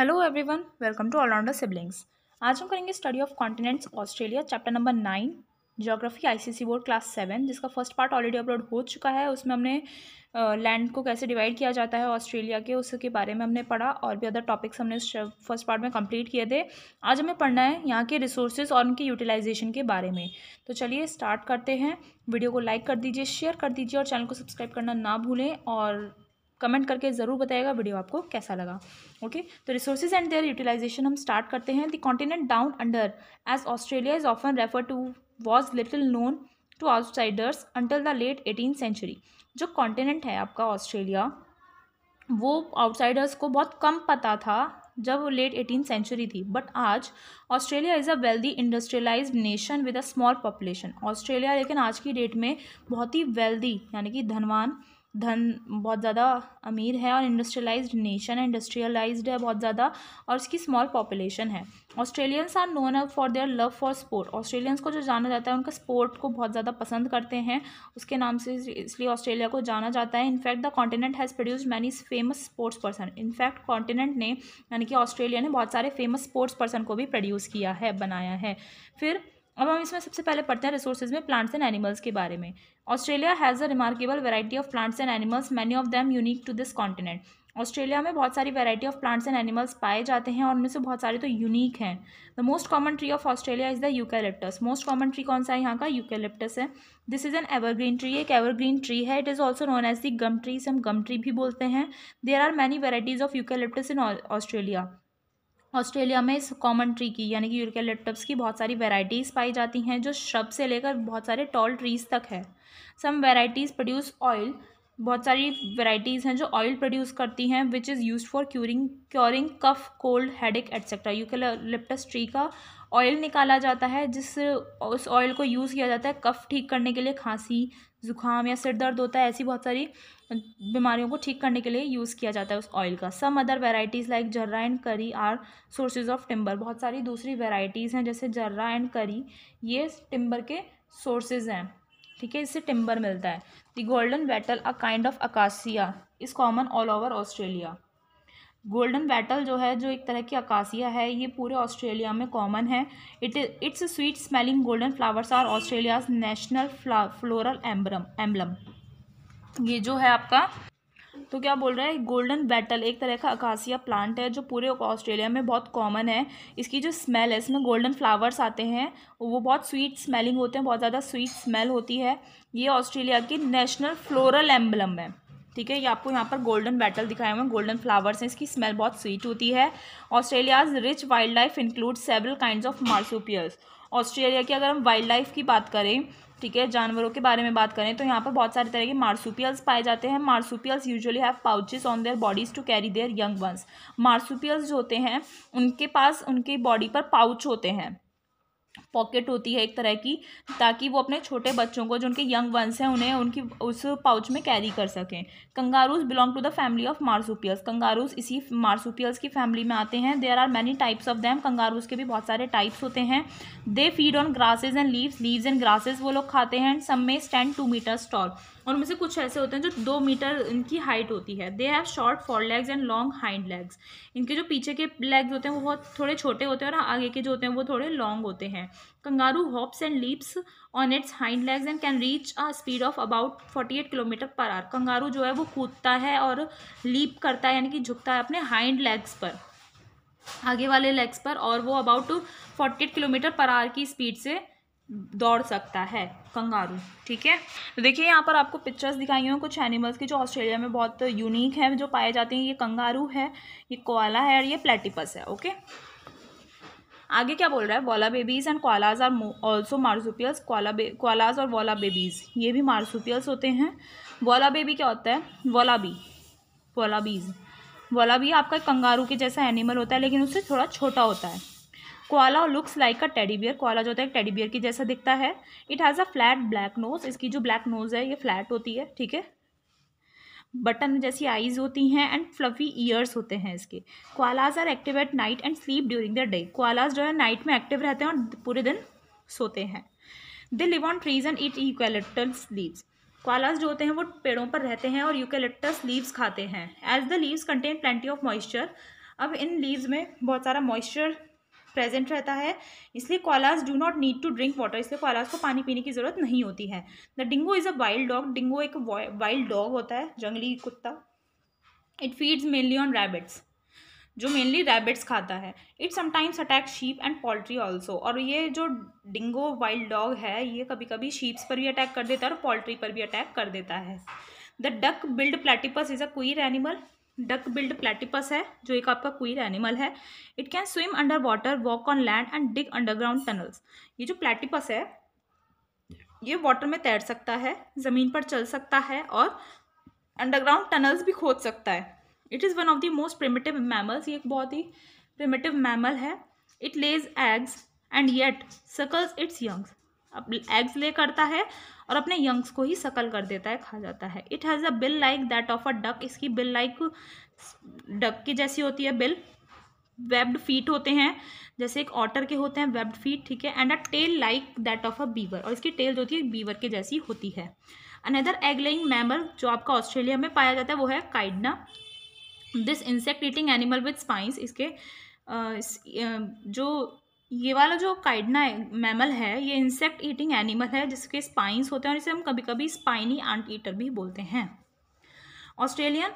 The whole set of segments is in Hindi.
Hello everyone welcome to allrounder siblings आज हम करेंगे study of continents Australia chapter number nine geography ICC board class seven जिसका फर्स्ट पार्ट ऑलरेडी अपलोड हो चुका है उसमें हमने लैंड को कैसे डिवाइड किया जाता है ऑस्ट्रेलिया के उसके बारे में हमने पढ़ा और भी अदर टॉपिक्स हमने फर्स्ट पार्ट में कंप्लीट किए थे आज हमें पढ़ना है यहाँ के रिसोर्सेज और उनकी यूटिलाइजेशन के बारे में तो चलिए स्टार्ट करते हैं वीडियो को लाइक कर दीजिए शेयर कर दीजिए और चैनल को सब्सक्राइब करना ना भूलें और कमेंट करके ज़रूर बताएगा वीडियो आपको कैसा लगा ओके तो रिसोर्सेज एंड देयर यूटिलाइजेशन हम स्टार्ट करते हैं the continent down under as Australia is often refer to was little known to outsiders until the late eighteen century जो कॉन्टिनेंट है आपका ऑस्ट्रेलिया वो आउटसाइडर्स को बहुत कम पता था जब लेट एटीन सेंचुरी थी बट आज Australia is a wealthy industrialise nation with a small population Australia लेकिन आज की डेट में बहुत ही वेल्दी यानी कि धनवान धन बहुत ज़्यादा अमीर है और इंडस्ट्रियलाइज्ड नेशन है इंडस्ट्रियलाइज्ड है बहुत ज़्यादा और इसकी स्मॉल पॉपुलेशन है Australians are known up for their love for sport Australians को जो जाना जाता है उनका स्पोर्ट को बहुत ज़्यादा पसंद करते हैं उसके नाम से इसलिए ऑस्ट्रेलिया को जाना जाता है in fact the continent has produced many famous sports person in fact continent ने यानी कि ऑस्ट्रेलिया ने बहुत सारे फेमस स्पोर्ट्स पर्सन को भी प्रोड्यूस किया है बनाया है फिर अब हम इसमें सबसे पहले पढ़ते हैं रिसोर्सेज में प्लांट्स एंड एनिमल्स के बारे में Australia has a remarkable variety of plants and animals many of them unique to this continent Australia में बहुत सारी variety of plants and animals पाए जाते हैं और उनमें से बहुत सारे तो यूनिक हैं the most common tree of Australia is the eucalyptus most common tree कौन सा है यहाँ का यूकेलिप्टस है this is an evergreen tree एक एवरग्रीन ट्री है it is also known as the gum trees हम गम ट्री भी बोलते हैं there are many varieties of eucalyptus in Australia Australia में इस कॉमन ट्री की यानी कि यूरकेलेप्टप्स की बहुत सारी वेराइटीज़ पाई जाती हैं जो श्रब से लेकर बहुत सारे टॉल ट्रीज तक है सम वेराइटीज़ प्रोड्यूस ऑयल बहुत सारी वेराइटीज़ हैं जो ऑयल प्रोड्यूस करती हैं which is use for curing curing cough cold एक एट्सेट्रा यूकेलेप्टस ट्री का ऑयल निकाला जाता है जिस उस ऑयल को यूज़ किया जाता है कफ ठीक करने के लिए खांसी ज़ुकाम या सिर दर्द होता है ऐसी बहुत सारी बीमारियों को ठीक करने के लिए यूज़ किया जाता है उस ऑयल का some other varieties like jarrah and karri are sources of timber बहुत सारी दूसरी वेराइटीज़ हैं जैसे जर्रा एंड करी ये टिम्बर के सोर्सेज हैं ठीक है इससे टिम्बर मिलता है the golden wattle a kind of acacia is common all over Australia golden wattle जो है जो एक तरह की अकासिया है ये पूरे ऑस्ट्रेलिया में कॉमन है it its sweet smelling golden flowers are Australia's national फ्ला फ्लोरल एम्बरम एम्बलम ये जो है आपका तो क्या बोल रहा है गोल्डन बैटल एक तरह का अकासिया प्लांट है जो पूरे ऑस्ट्रेलिया में बहुत कॉमन है इसकी जो स्मेल है इसमें गोल्डन फ्लावर्स आते हैं वो बहुत स्वीट स्मेलिंग होते हैं बहुत ज़्यादा स्वीट स्मेल होती है ये ऑस्ट्रेलिया की नेशनल फ्लोरल एम्बलम है ठीक है ये आपको यहाँ पर गोल्डन बैटल दिखाए हुए हैं गोल्डन फ्लावर्स हैं इसकी स्मेल बहुत स्वीट होती है Australia's rich wildlife include several kind of marsupials Australia की अगर हम वाइल्ड लाइफ की बात करें ठीक है जानवरों के बारे में बात करें तो यहाँ पर बहुत सारे तरह के मार्सूपियल्स पाए जाते हैं marsupials usually have pouches on their bodies to carry their young ones marsupials जो होते हैं उनके पास उनकी बॉडी पर पाउच होते हैं पॉकेट होती है एक तरह की ताकि वो अपने छोटे बच्चों को जो उनके यंग वंस हैं उन्हें उनकी उस पाउच में कैरी कर सकें kangaroos belong to the family of marsupials kangaroos इसी मार्सुपियल्स की फैमिली में आते हैं there are many types of them kangaroos के भी बहुत सारे टाइप्स होते हैं they feed on grasses and leaves leaves and grasses वो लोग खाते हैं एंड सम में स्टैंड टू मीटर्स टॉल और उनमें से कुछ ऐसे होते हैं जो दो मीटर इनकी हाइट होती है they have short fore legs and long hind legs इनके जो पीछे के लेग्स होते हैं वो बहुत थोड़े छोटे होते हैं और आगे के जो होते हैं वो थोड़े लॉन्ग होते हैं kangaroo hops and leaps on its hind legs and can reach a speed of about forty eight kilometre per hour kangaroo जो है वो कूदता है और लीप करता है यानी कि झुकता है अपने हाइंड लेग्स पर आगे वाले लेग्स पर और वो about forty eight kilometre per hour की स्पीड से दौड़ सकता है कंगारू ठीक है तो देखिए यहाँ पर आपको पिक्चर्स दिखाई हुई कुछ एनिमल्स की जो ऑस्ट्रेलिया में बहुत यूनिक हैं जो पाए जाते हैं ये कंगारू है ये कोआला है और ये प्लेटिपस है ओके आगे क्या बोल रहा है wallabies and koalas are also marsupials koala koalas और वॉला बेबीज ये भी मार्सुपियल्स होते हैं वॉला बेबी क्या होता है वॉलाबी वॉलाबीज वॉलाबी आपका कंगारू के जैसा एनिमल होता है लेकिन उससे थोड़ा छोटा होता है koala looks like a teddy bear koala जो होता है टेडी बियर की जैसा दिखता है it has a flat black nose इसकी जो ब्लैक नोज है ये फ्लैट होती है ठीक है बटन जैसी आईज होती हैं एंड फ्लफी ईयर्स होते हैं इसके koalas are active at night and sleep during the day koalas जो है नाइट में एक्टिव रहते हैं और पूरे दिन सोते हैं they live on trees and eat eucalyptus leaves koalas जो होते हैं वो पेड़ों पर रहते हैं और यूकेलिप्टस लीव्स खाते हैं as the leaves contain plenty of moisture अब इन लीव्स में बहुत सारा मॉइस्चर प्रेजेंट रहता है इसलिए koalas do not need to drink water इसलिए कॉलाज को पानी पीने की ज़रूरत नहीं होती है the dingo is a wild dog dingo एक वाइल्ड डॉग होता है जंगली कुत्ता it feeds mainly on rabbits जो मेनली रैबिट्स खाता है it sometimes attack sheep and poultry also और ये जो डिंगो वाइल्ड डॉग है ये कभी कभी शीप्स पर भी अटैक कर देता है और पोल्ट्री पर भी अटैक कर देता है the duck billed platypus is a queer animal duck billed platypus है जो एक आपका क्वीर एनिमल है it can swim under water walk on land and dig underground tunnels ये जो प्लेटिपस है ये वाटर में तैर सकता है ज़मीन पर चल सकता है और अंडरग्राउंड टनल्स भी खोद सकता है it is one of the most primitive mammals ये एक बहुत ही प्रिमेटिव मैमल है it lays eggs and yet suckles its youngs eggs lay करता है और अपने यंग्स को ही सकल कर देता है खा जाता है it has a bill like that of a duck इसकी बिल लाइक डक की जैसी होती है बिल वेब्ड फीट होते हैं जैसे एक ऑटर के होते हैं वेब्ड फीट ठीक है and a tail like that of a beaver और इसकी टेल जो होती है बीवर के जैसी होती है अनदर एग लेइंग मैमल जो आपका ऑस्ट्रेलिया में पाया जाता है वो है echidna this insect eating animal with spines इसके जो ये वाला जो काइडना मैमल है ये इंसेक्ट ईटिंग एनिमल है जिसके स्पाइंस होते हैं और इसे हम कभी कभी स्पाइनी आंट ईटर भी बोलते हैं Australian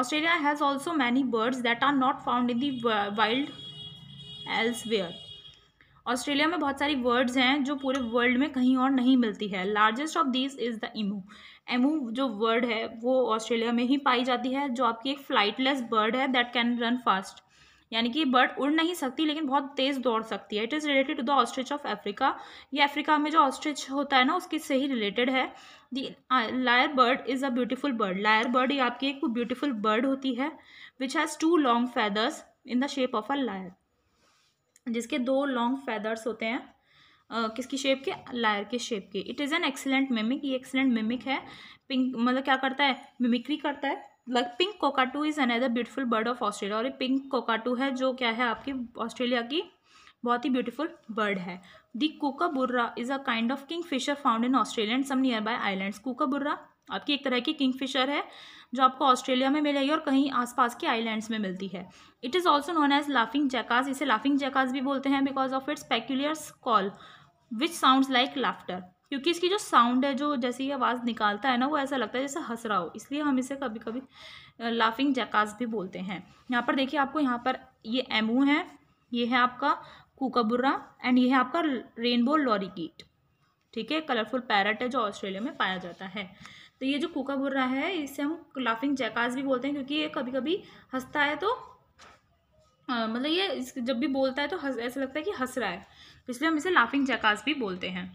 Australia has also many birds that are not found in the wild elsewhere Australia में बहुत सारी वर्ड्स हैं जो पूरे वर्ल्ड में कहीं और नहीं मिलती है largest of this is the emu emu जो वर्ड है वो ऑस्ट्रेलिया में ही पाई जाती है जो आपकी एक फ्लाइटलेस बर्ड है दैट कैन रन फास्ट यानी कि बर्ड उड़ नहीं सकती लेकिन बहुत तेज़ दौड़ सकती है it is related to the ostrich of Africa ये अफ्रीका में जो ऑस्ट्रिच होता है ना उसके से ही रिलेटेड है the lyre bird is a beautiful bird lyre bird ये आपकी एक ब्यूटीफुल बर्ड होती है which has two long feathers in the shape of a lyre जिसके दो लॉन्ग फैदर्स होते हैं Uh, किसकी शेप के लायर के शेप के it is an excellent mimic ये एक्सीलेंट मिमिक है पिंक मतलब क्या करता है मिमिक्री करता है like pink cockatoo is another beautiful bird of Australia और ये पिंक कोकाटू है जो क्या है आपकी ऑस्ट्रेलिया की बहुत ही ब्यूटीफुल बर्ड है the burra is a kind of kingfisher found in Australia and some nearby kookaburra आपकी एक तरह की किंग फिशर है जो आपको ऑस्ट्रेलिया में मिलेगी और कहीं आसपास के आइलैंड्स में मिलती है it is also known as laughing jackass इसे लाफिंग जैकाज भी बोलते हैं because of its peculiars call which sounds like laughter क्योंकि इसकी जो साउंड है जो जैसे ये आवाज़ निकालता है ना वो ऐसा लगता है जैसे हंस रहा हो इसलिए हम इसे कभी कभी लाफिंग जैकास भी बोलते हैं यहाँ पर देखिए आपको यहाँ पर ये एमू है ये है आपका कुकाबुर्रा एंड ये है आपका रेनबो लॉरिकीट ठीक है कलरफुल पैरट है जो ऑस्ट्रेलिया में पाया जाता है तो ये जो कुकाबुर्रा है इसे हम लाफिंग जैकास भी बोलते हैं क्योंकि ये कभी कभी हंसता है तो मतलब ये जब भी बोलता है तो ऐसा लगता है कि हंस रहा है इसलिए हम इसे लाफिंग जैकास भी बोलते हैं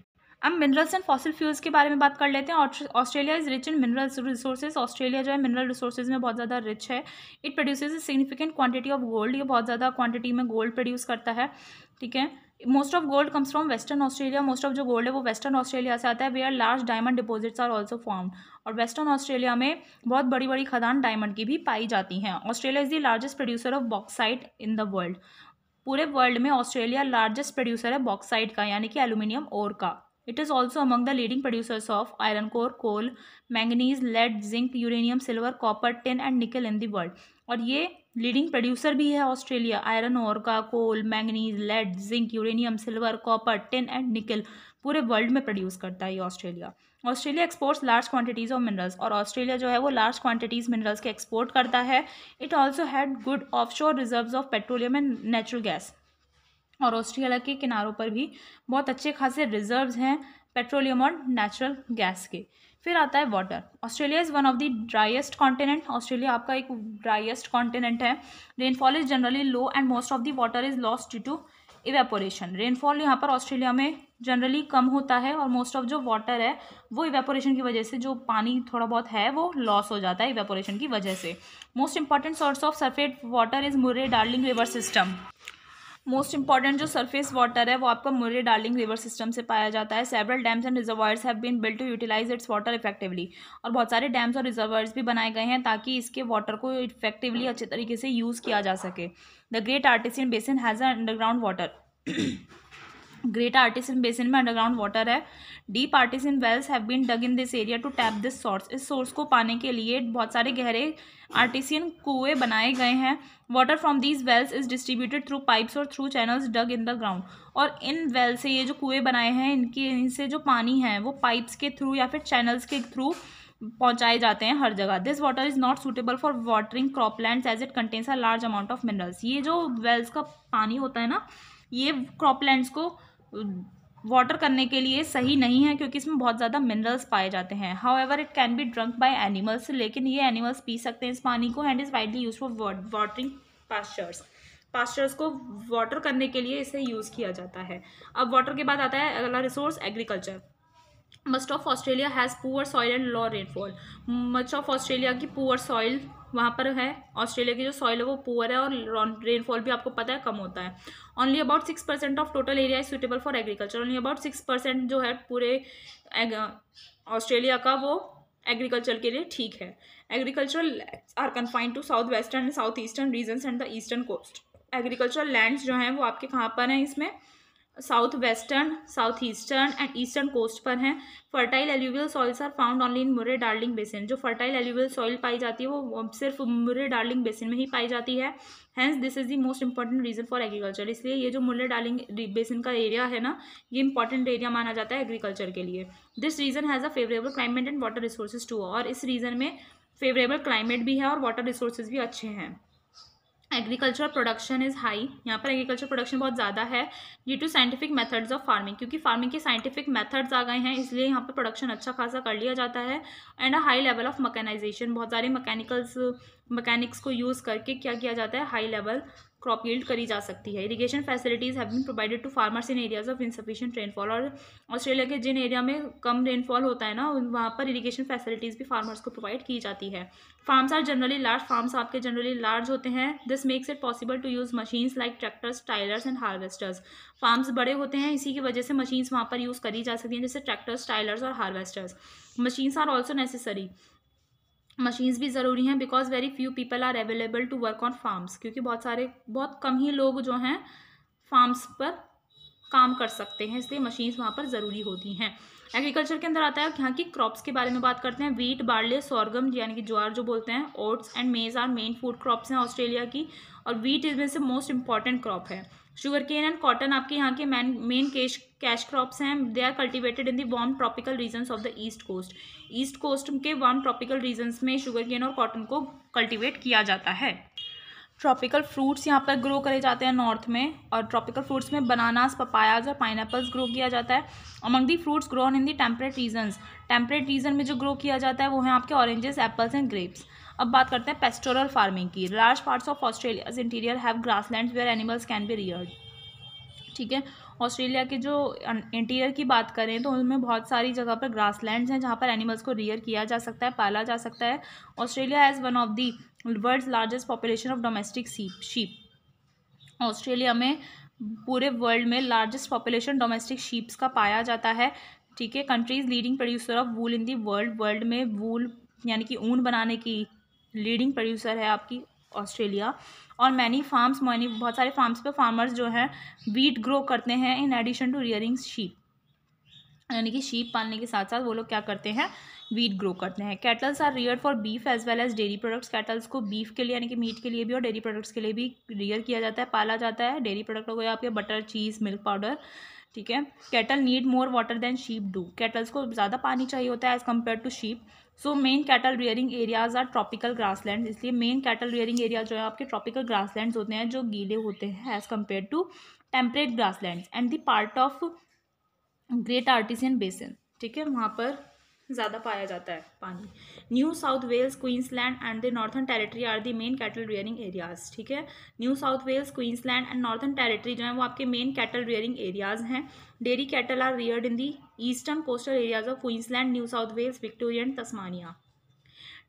अब मिनरल्स एंड फॉसिल फ्यूल्स के बारे में बात कर लेते हैं Australia is rich in mineral resources Australia जो है मिनरल रिसोर्सेज में बहुत ज़्यादा रिच है it produces a significant quantity of gold ये बहुत ज़्यादा क्वांटिटी में गोल्ड प्रोड्यूस करता है ठीक है most of gold comes from western Australia most of जो गोल्ड है वो वेस्टर्न ऑस्ट्रेलिया से आता है वे are large diamond deposits are also form और वेस्टर्न ऑस्ट्रेलिया में बहुत बड़ी बड़ी खदान डायमंड की भी पाई जाती हैं Australia is the largest producer of bauxite in the world पूरे वर्ल्ड में ऑस्ट्रेलिया लार्जेस्ट प्रोड्यूसर है बॉक्साइट का यानी कि एल्यूमिनियम और का it is also among the leading producers of iron ore coal manganese lead zinc uranium silver copper tin and nickel in the world और ये लीडिंग प्रोड्यूसर भी है ऑस्ट्रेलिया आयरन और का coal manganese lead zinc uranium silver copper tin and nickel पूरे वर्ल्ड में प्रोड्यूस करता है ये Australia Australia exports large quantities of minerals और ऑस्ट्रेलिया जो है वो लार्ज क्वांटिटीज़ मिनरल्स के एक्सपोर्ट करता है it also had good of reserves of petroleum and natural gas और ऑस्ट्रिया के किनारों पर भी बहुत अच्छे खासे रिजर्व्स हैं पेट्रोलियम और नेचुरल गैस के फिर आता है water Australia is one of the driest continent Australia आपका एक ड्राइएस्ट कॉन्टिनेंट है rainfall is generally low and most of the water is lost due to evaporation rainfall यहाँ पर ऑस्ट्रेलिया में जनरली कम होता है और मोस्ट ऑफ जो वाटर है वो इवेपोरेशन की वजह से जो पानी थोड़ा बहुत है वो लॉस हो जाता है इवेपोरेशन की वजह से most important source of surface water is Murray Darling river system most important जो सरफेस वाटर है वो आपका मुरे डार्लिंग रिवर सिस्टम से पाया जाता है several dams and reservoirs have been built to utilise its water effectively और बहुत सारे डैम्स और रिजर्वर्स भी बनाए गए हैं ताकि इसके वाटर को इफेक्टिवली अच्छे तरीके से यूज़ किया जा सके the great artisan basin has underground water great artesian basin में अंडरग्राउंड वाटर है deep artesian wells have been dug in this area to tap this source इस सोर्स को पाने के लिए बहुत सारे गहरे आर्टिसियन कुएं बनाए गए हैं water from these wells is distributed through pipes और through channels dug in the ground और इन वेल्स से ये जो कुएं बनाए हैं इनके इनसे जो पानी है वो पाइप्स के थ्रू या फिर चैनल्स के थ्रू पहुंचाए जाते हैं हर जगह this water is not suitable for watering crop land as it contains a large amount of minerals ये जो वेल्स का पानी होता है ना ये क्रॉप लैंड्स को वाटर करने के लिए सही नहीं है क्योंकि इसमें बहुत ज़्यादा मिनरल्स पाए जाते हैं however it can be drunk by animals लेकिन ये एनिमल्स पी सकते हैं इस पानी को and is widely use for watering pastures pastures को वाटर करने के लिए इसे यूज़ किया जाता है अब वाटर के बाद आता है अगला resource agriculture most of Australia has poor soil and low rainfall much of Australia की पुअर सॉइल वहाँ पर है ऑस्ट्रेलिया की जो सॉइल है वो पुअर है और रेनफॉल भी आपको पता है कम होता है only about six percent of total area is suitable for agriculture only about six percent जो है पूरे ऑस्ट्रेलिया का वो एग्रीकल्चर के लिए ठीक है agricultural are confined to south western south eastern regions and the eastern coast agricultural lands जो हैं वो आपके कहाँ पर हैं इसमें south western south eastern and eastern coast पर हैं fertile alluvial soils are found only in Murray Darling basin जो फर्टाइल एल्यूवियल सॉइल पाई जाती है वो सिर्फ मुरे डार्लिंग बेसिन में ही पाई जाती है hence this is the most important region for agriculture इसलिए ये जो मुरे डार्लिंग बेसिन का एरिया है ना ये इंपॉर्टेंट एरिया माना जाता है एग्रीकल्चर के लिए this region has a favourable climate and water resources too और इस रीजन में फेवरेबल क्लाइमेट भी है और वाटर रिसोर्सेज भी अच्छे हैं एग्रीकल्चर प्रोडक्शन इज़ हाई यहाँ पर एग्रीकल्चर प्रोडक्शन बहुत ज़्यादा है due to scientific methods of farming क्योंकि फार्मिंग के साइंटिफिक मेथड्स आ गए हैं इसलिए यहाँ पर प्रोडक्शन अच्छा खासा कर लिया जाता है and a high level of mechanisation बहुत सारे मकैनिकल्स मकैनिक्स को यूज़ करके क्या किया जाता है हाई लेवल क्रॉप यील्ड करी जा सकती है irrigation facilities have been provided to farmers in areas of insufficient rainfall और ऑस्ट्रेलिया के जिन एरिया में कम रेनफॉल होता है ना वहाँ पर इरीगेशन फैसिलिटीज़ भी फार्मर्स को प्रोवाइड की जाती है farms are generally large farms आपके जनरली लार्ज होते हैं this makes it possible to use machines like tractors tillers and harvesters farms बड़े होते हैं इसी की वजह से मशीन्स वहाँ पर यूज़ करी जा सकती हैं जैसे ट्रैक्टर्स टाइलर्स और harvesters machines are also necessary machines भी ज़रूरी हैं because very few people are available to work on farms क्योंकि बहुत सारे बहुत कम ही लोग जो हैं फार्म्स पर काम कर सकते हैं इसलिए मशीन्स वहाँ पर ज़रूरी होती हैं एग्रीकल्चर के अंदर आता है यहाँ की क्रॉप्स के बारे में बात करते हैं वीट बार्ले सोरगम यानी कि ज्वार जो बोलते हैं oats and maize are main food crops हैं ऑस्ट्रेलिया की और वीट इसमें से मोस्ट इंपॉर्टेंट क्रॉप है शुगर केन एंड कॉटन आपके यहाँ के man main cash cash crops हैं they are cultivated in the warm tropical region of the east coast east coast के वार्म ट्रॉपिकल रीजन्स में शुगर केन और कॉटन को कल्टिवेट किया जाता है ट्रॉपिकल फ्रूट्स यहाँ पर ग्रो करे जाते हैं नॉर्थ में और ट्रॉपिकल फ्रूट्स में बनानास पपायाज और पाइन ग्रो किया जाता है among the fruits grow in the temperate region temperate region में जो ग्रो किया जाता है वो है आपके ऑरेंजेस एप्पल्स एंड ग्रेप्स अब बात करते हैं पेस्टोरल फार्मिंग की large parts of Australia's interior have grassland where animals can be reared ठीक है ऑस्ट्रेलिया के जो इंटीरियर की बात करें तो उनमें बहुत सारी जगह पर ग्रास लैंड हैं जहाँ पर एनिमल्स को रियर किया जा सकता है पाला जा सकता है Australia as one of the world largest population of domestic sheep Australia में पूरे वर्ल्ड में लार्जेस्ट पॉपुलेशन डोमेस्टिक शीप्स का पाया जाता है ठीक है countries leading producer of wool in the world world में वूल यानी कि ऊन बनाने की लीडिंग प्रोड्यूसर है आपकी ऑस्ट्रेलिया और मैनी फार्म्स मैनी बहुत सारे फार्म्स पे फार्मर्स जो हैं वीट ग्रो करते हैं in addition to rearing sheep यानी कि शीप पालने के साथ साथ वो लोग क्या करते हैं वीट ग्रो करते हैं cattles are rear for beef as well as dairy products cattles को बीफ के लिए यानी कि मीट के लिए भी और डेयरी प्रोडक्ट्स के लिए भी रियर किया जाता है पाला जाता है डेयरी प्रोडक्ट हो गया आपके बटर चीज़ मिल्क पाउडर ठीक है cattle need more water than sheep do cattles को ज़्यादा पानी चाहिए होता है as compare to sheep so main cattle rearing areas are tropical grassland इसलिए मेन कैटल रियरिंग एरिया जो है आपके ट्रॉपिकल ग्रासलैंड्स होते हैं जो गीले होते हैं as compare to temperate land and the part of Great artisan basin ठीक है वहाँ पर ज़्यादा पाया जाता है पानी New South Wales Queensland and the Northern Territory are the main cattle rearing areas ठीक है New South Wales Queensland and Northern Territory जो है वो आपके मेन कैटल रियरिंग एरियाज हैं dairy cattle are reared in the eastern coastal areas of Queensland New South Wales Victoria and Tasmania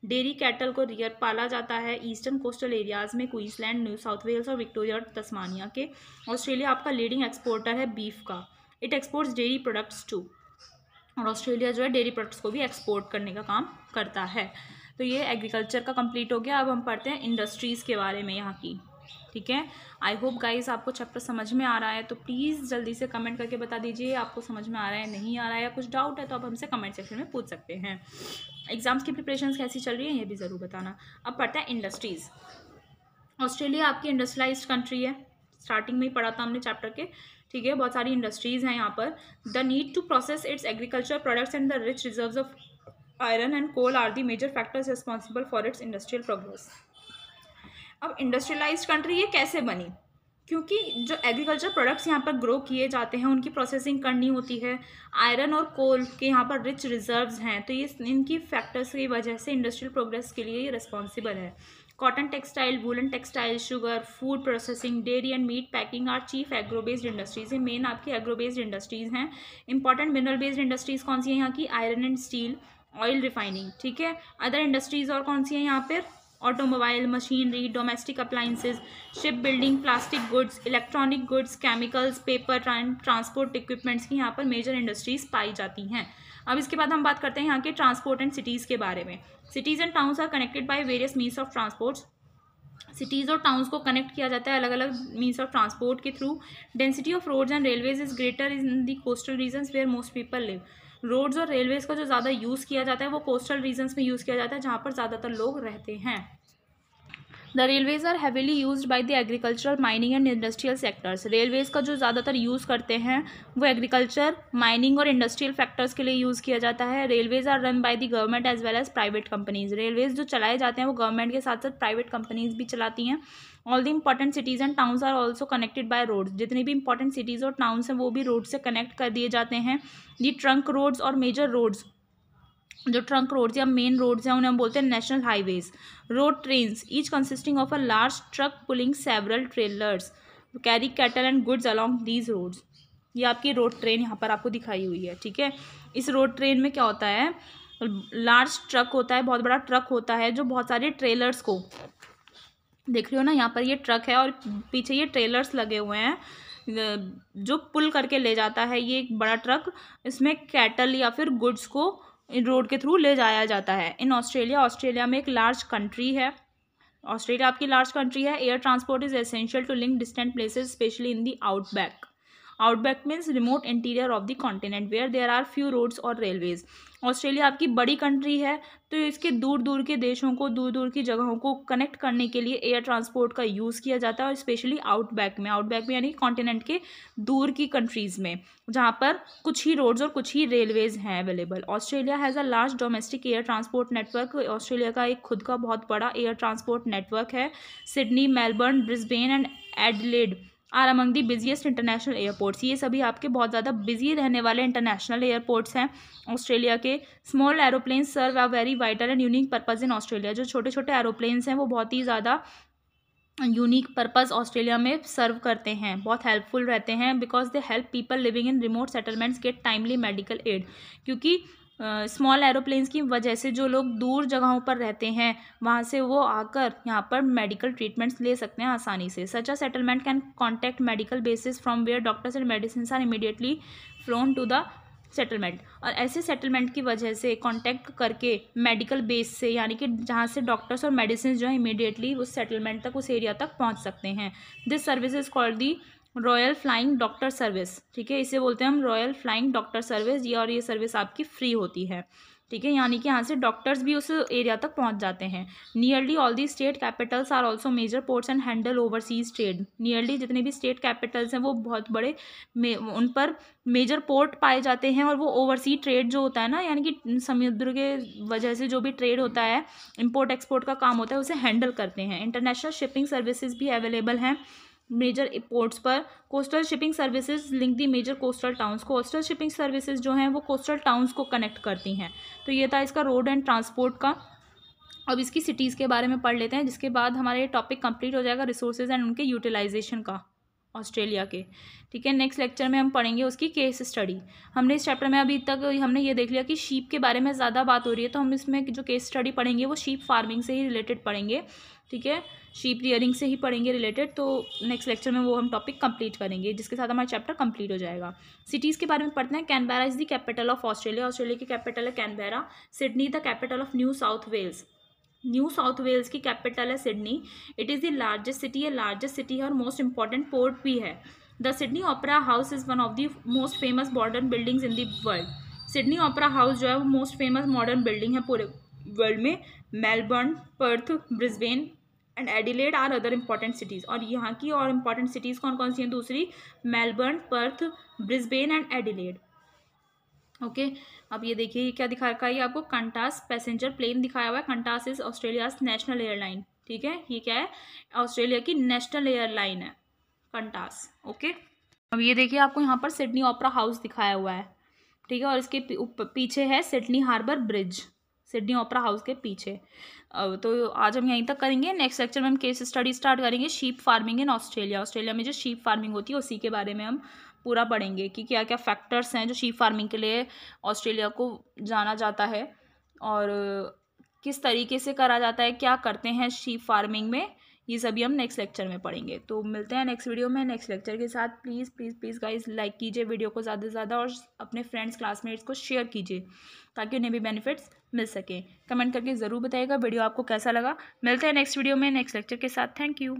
dairy cattle को रियर पाला जाता है ईस्टर्न कोस्टल एरियाज़ में क्वींसलैंड न्यू साउथ वेल्स और विक्टोरिया और तस्मानिया के ऑस्ट्रेलिया आपका लीडिंग एक्सपोर्टर है बीफ का it exports dairy products too और ऑस्ट्रेलिया जो है डेयरी प्रोडक्ट्स को भी एक्सपोर्ट करने का काम करता है तो ये एग्रीकल्चर का कंप्लीट हो गया अब हम पढ़ते हैं इंडस्ट्रीज़ के बारे में यहाँ की ठीक है आई होप गाइज आपको चैप्टर समझ में आ रहा है तो प्लीज़ जल्दी से कमेंट करके बता दीजिए आपको समझ में आ रहा है नहीं आ रहा है या कुछ डाउट है तो आप हमसे कमेंट सेक्शन में पूछ सकते हैं एग्जाम्स की प्रिपरेशन कैसी चल रही है ये भी ज़रूर बताना अब पढ़ता है इंडस्ट्रीज़ ऑस्ट्रेलिया आपकी इंडस्ट्रियलाइज कंट्री है स्टार्टिंग में ही पढ़ा था हमने चैप्टर के ठीक है बहुत सारी इंडस्ट्रीज़ हैं यहाँ पर the need to process its agriculture products and the rich reserve of iron and coal are the major factors responsible for its industrial progress अब इंडस्ट्रियलाइज कंट्री ये कैसे बनी क्योंकि जो एग्रीकल्चर प्रोडक्ट्स यहाँ पर ग्रो किए जाते हैं उनकी प्रोसेसिंग करनी होती है आयरन और कोल के यहाँ पर रिच रिजर्व्स हैं तो ये इनकी फैक्टर्स की वजह से इंडस्ट्रियल प्रोग्रेस के लिए ये रिस्पॉन्सिबल है Cotton textile, woolen textile, sugar, food processing, dairy and meat packing are chief agro based industries ये main आपकी agro based industries हैं important mineral based industries कौन सी हैं यहाँ की iron and steel oil refining ठीक है other industries और कौन सी हैं यहाँ पर automobile machinery domestic appliances ship building plastic goods electronic goods chemicals paper and transport equipments की यहाँ पर मेजर इंडस्ट्रीज़ पाई जाती हैं अब इसके बाद हम बात करते हैं यहाँ के ट्रांसपोर्ट एंड सिटीज़ के बारे में cities and towns are connected by various means of transport cities और टाउन्स को कनेक्ट किया जाता है अलग अलग मीन्स ऑफ ट्रांसपोर्ट के through density of roads and railways is greater in the coastal regions where most people live roads और रेलवेज़ का जो ज़्यादा यूज़ किया जाता है वो कोस्टल रीजन्स में यूज़ किया जाता है जहाँ पर ज़्यादातर लोग रहते हैं the railways are heavily use by the agriculture mining and industrial sectors railways का जो ज़्यादातर यूज़ करते हैं वो एग्रीकल्चर माइनिंग और इंडस्ट्रियल फैक्टर्स के लिए यूज़ किया जाता है railways are run by the government as well as private companies railways जो चलाए जाते हैं वो गवर्नमेंट के साथ साथ प्राइवेट कंपनीज़ भी चलाती हैं all the important cities and towns are also connected by roads जितने भी इंपॉर्टेंट सिटीज़ और टाउन्स हैं वो भी रोड से कनेक्ट कर दिए जाते हैं दी ट्रंक रोड्स और मेजर रोड्स जो ट्रंक रोड्स या मेन रोड्स हैं उन्हें हम बोलते हैं national highways road train each consisting of a large truck pulling several trailers carry cattle and goods along these roads ये आपकी रोड ट्रेन यहाँ पर आपको दिखाई हुई है ठीक है इस रोड ट्रेन में क्या होता है लार्ज ट्रक होता है बहुत बड़ा ट्रक होता है जो बहुत सारे ट्रेलर्स को देख रहे हो ना यहाँ पर ये ट्रक है और पीछे ये ट्रेलर्स लगे हुए हैं जो पुल करके ले जाता है ये एक बड़ा ट्रक इसमें कैटल या फिर गुड्स को इन रोड के थ्रू ले जाया जाता है इन ऑस्ट्रेलिया ऑस्ट्रेलिया में एक लार्ज कंट्री है ऑस्ट्रेलिया आपकी लार्ज कंट्री है air transport is essential to link distant places specially in the outback outback means remote interior of the continent where there are few roads और रेलवेज ऑस्ट्रेलिया आपकी बड़ी कंट्री है तो इसके दूर दूर के देशों को दूर दूर की जगहों को कनेक्ट करने के लिए एयर ट्रांसपोर्ट का यूज़ किया जाता है और स्पेशली आउटबैक में आउटबैक में यानी कॉन्टिनेंट के दूर की कंट्रीज़ में जहाँ पर कुछ ही रोड्स और कुछ ही रेलवेज़ हैं available Australia has a large domestic air transport network Australia का एक खुद का बहुत बड़ा एयर ट्रांसपोर्ट नेटवर्क है Sydney Melbourne Brisbane and Adelaide are among the busiest international airports ये सभी आपके बहुत ज़्यादा बिजी रहने वाले इंटरनेशनल एयरपोर्ट्स हैं ऑस्ट्रेलिया के small aeroplane serve a very vital and unique purpose in Australia जो छोटे छोटे एरोप्लेन्स हैं वो बहुत ही ज़्यादा यूनिक पर्पज़ ऑस्ट्रेलिया में सर्व करते हैं बहुत हेल्पफुल रहते हैं because they help people living in remote settlements get timely medical aid क्योंकि स्मॉल एरोप्लेन्स की वजह से जो लोग दूर जगहों पर रहते हैं वहाँ से वो आकर यहाँ पर मेडिकल ट्रीटमेंट्स ले सकते हैं आसानी से such a settlement can contact medical bases from where doctors and medicine are immediately flown to the settlement और ऐसे सेटलमेंट की वजह से कॉन्टैक्ट करके मेडिकल बेस से यानी कि जहाँ से डॉक्टर्स और मेडिसिन जो है इमीडिएटली उस सेटलमेंट तक उस एरिया तक पहुँच सकते हैं this service is called the Royal Flying Doctor Service ठीक है इसे बोलते हैं हम रॉयल फ्लाइंग डॉक्टर सर्विस ये और ये सर्विस आपकी फ्री होती है ठीक है यानी कि यहाँ से डॉक्टर्स भी उस एरिया तक पहुँच जाते हैं nearly all the state capitals are also major ports and handle overseas trade nearly जितने भी स्टेट कैपिटल्स हैं वो बहुत बड़े उन पर मेजर पोर्ट पाए जाते हैं और वो ओवरसी ट्रेड जो होता है ना यानी कि समुद्र के वजह से जो भी ट्रेड होता है इम्पोर्ट एक्सपोर्ट का काम होता है उसे हैंडल करते हैं इंटरनेशनल शिपिंग सर्विसेज भी अवेलेबल हैं मेजर पोर्ट्स पर coastal shipping services link the major coastal towns coastal shipping services जो हैं वो कोस्टल टाउन्स को कनेक्ट करती हैं तो ये था इसका रोड एंड ट्रांसपोर्ट का अब इसकी सिटीज़ के बारे में पढ़ लेते हैं जिसके बाद हमारा ये टॉपिक कंप्लीट हो जाएगा रिसोर्सेज एंड उनके यूटिलाइजेशन का ऑस्ट्रेलिया के ठीक है नेक्स्ट लेक्चर में हम पढ़ेंगे उसकी केस स्टडी हमने इस चैप्टर में अभी तक हमने ये देख लिया कि शीप के बारे में ज़्यादा बात हो रही है तो हम इसमें जो केस स्टडी पढ़ेंगे वो शीप फार्मिंग से ही रिलेटेड पढ़ेंगे ठीक है शीप रियरिंग से ही पढ़ेंगे रिलेटेड तो नेक्स्ट लेक्चर में वो हम टॉपिक कंप्लीट करेंगे जिसके साथ हमारा चैप्टर कंप्लीट हो जाएगा सिटीज़ के बारे में पढ़ते हैं Canberra is the capital of Australia Australia की कैपिटल है Canberra Sydney the capital of New South Wales New South Wales की कैपिटल है Sydney it is the largest city है लार्जेस्ट सिटी है और मोस्ट इंपॉर्टेंट पोर्ट भी है the Sydney opener House is one of the most famous modern buildings in the world Sydney opener House जो है वो मोस्ट फेमस मॉडर्न बिल्डिंग है पूरे वर्ल्ड में Melbourne Perth Brisbane and Adelaide are other important cities और यहाँ की और इम्पॉर्टेंट सिटीज़ कौन कौन सी हैं दूसरी Melbourne Perth Brisbane and Adelaide okay okay, अब ये देखिए क्या दिखा रखा है ये आपको कंटास पैसेंजर प्लेन दिखाया हुआ है Qantas is Australia's national airline ठीक है ये क्या है ऑस्ट्रेलिया की नेशनल एयरलाइन है कंटास ओके okay? अब ये देखिए आपको यहाँ पर सिडनी ओपरा हाउस दिखाया हुआ है ठीक है और इसके पीछे है सिडनी हार्बर ब्रिज सिडनी ओपरा हाउस के पीछे तो आज हम यहीं तक करेंगे नेक्स्ट लेक्चर में हम केस स्टडी स्टार्ट करेंगे sheep farming in Australia Australia में जो शीप फार्मिंग होती है उसी के बारे में हम पूरा पढ़ेंगे कि क्या क्या फैक्टर्स हैं जो शीप फार्मिंग के लिए ऑस्ट्रेलिया को जाना जाता है और किस तरीके से करा जाता है क्या करते हैं शीप फार्मिंग में ये सभी हम नेक्स्ट लेक्चर में पढ़ेंगे तो मिलते हैं नेक्स्ट वीडियो में नेक्स्ट लेक्चर के साथ please please please guys like कीजिए वीडियो को ज़्यादा से ज़्यादा और अपने फ्रेंड्स क्लासमेट्स को शेयर कीजिए ताकि उन्हें भी बेनिफिट्स मिल सकें कमेंट करके ज़रूर बताइएगा वीडियो आपको कैसा लगा मिलते हैं नेक्स्ट वीडियो में नेक्स्ट लेक्चर के साथ थैंक यू